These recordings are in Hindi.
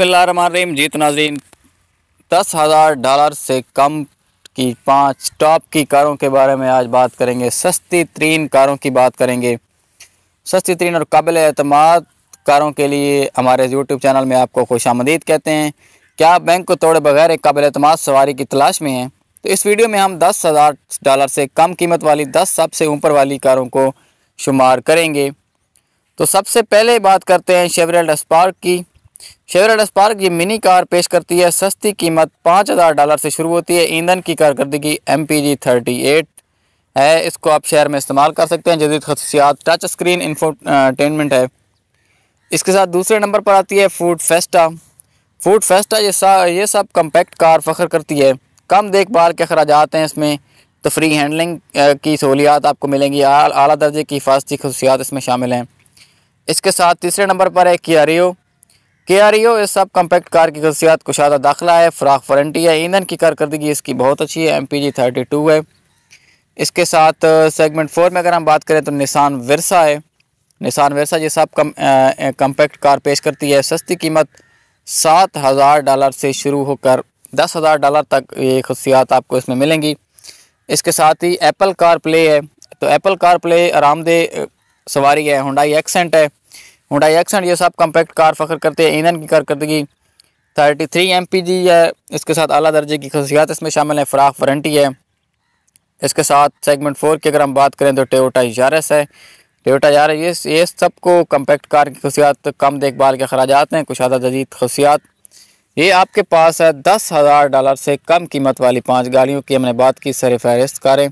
बिस्मिल्लाम जीत नाजरीन दस हज़ार डॉलर से कम की पांच टॉप की कारों के बारे में आज बात करेंगे सस्ती तरीन कारों की बात करेंगे सस्ती तरीन और काबिल अतमाद कारों के लिए हमारे यूट्यूब चैनल में आपको खुश आमदीद कहते हैं क्या आप बैंक को तोड़े बगैर एक काबिल अतमाद सवारी की तलाश में हैं तो इस वीडियो में हम दस हज़ार डॉलर से कम कीमत वाली दस सबसे ऊपर वाली कारों को शुमार करेंगे तो सबसे पहले बात करते हैं शेवरेल स्पार्क की शेवरेट स्पार्क ये मिनी कार पेश करती है सस्ती कीमत पाँच हज़ार डॉलर से शुरू होती है ईंधन की कारकर्दगी M P G thirty eight है इसको आप शहर में इस्तेमाल कर सकते हैं जदीद खसूसियात टच स्क्रीन इन्फोटेनमेंट है इसके साथ दूसरे नंबर पर आती है फूड फेस्टा फूड फेस्टा ये सा ये सब कम्पैक्ट कार फ़ख्र करती है कम देखभाल के अखराज हैं इसमें तो फ्री हैंडलिंग की सहूलियात आपको मिलेंगी अली आला दर्जे की हिफाजती खसूसियात इसमें शामिल हैं इसके साथ तीसरे नंबर पर है कियारियो के आर रही हो इस सब कम्पैक्ट कार की खसियात कुशादा दाखिला है फ्राक वारंटी है ईंधन की कारकर्दगी इसकी बहुत अच्छी है M P G thirty two है इसके साथ सेगमेंट फोर में अगर हम बात करें तो निशान वर्सा है निशान वर्सा ये सब कम कम्पैक्ट कार पेश करती है सस्ती कीमत सात हज़ार डॉलर से शुरू होकर दस हज़ार डॉलर तक ये खसियात आपको इसमें मिलेंगी इसके साथ ही एप्पल कार प्ले है तो एप्पल कार प्ले आरामदेह सवारी है हुडाई एक्सेंट है हुडाई एक्सेंट ये सब कम्पैक्ट कार फख्र करते हैं ईंधन की कारकर्दगी thirty three M P G है इसके साथ अला दर्जे की खसूसियात इसमें शामिल है फ़राख वारंटी है इसके साथ सेगमेंट फोर की अगर हम बात करें तो यार एस है टोयोटा यार ये ये सबको कम्पैक्ट कार की खसूसियात कम देखभाल के अखराज हैं कुछ अदा जदीद खसूसियात ये आपके पास है दस हज़ार डॉलर से कम कीमत वाली पाँच गाड़ियों की हमने बात की सर फहरिस्त कारें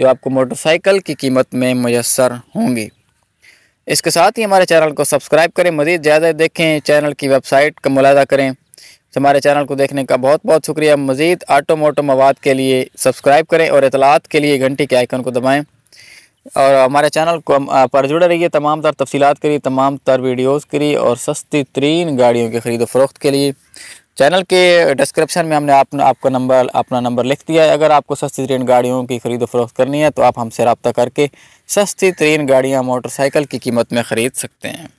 जो आपको मोटरसाइकिल की कीमत में मैसर होंगी इसके साथ ही हमारे चैनल को सब्सक्राइब करें मज़ीद ज़्यादा देखें चैनल की वेबसाइट का मुलायदा करें तो हमारे चैनल को देखने का बहुत बहुत शुक्रिया मज़ीद आटो मोटो मवाद के लिए सब्सक्राइब करें और इतलात के लिए घंटी के आइकन को दबाएँ और हमारे चैनल को पर जुड़े रहिए तमाम तर तफसीत के लिए तमाम तर वीडियोज़ के लिए और सस्ती तरीन गाड़ियों के खरीदो फरोख्त के लिए चैनल के डिस्क्रिप्शन में हमने आप, आपका नंबर अपना नंबर लिख दिया है अगर आपको सस्ती तरीन गाड़ियों की खरीदो फरोख्त करनी है तो आप हमसे रबता करके सस्ती तरीन गाड़ियाँ मोटरसाइकिल की कीमत में ख़रीद सकते हैं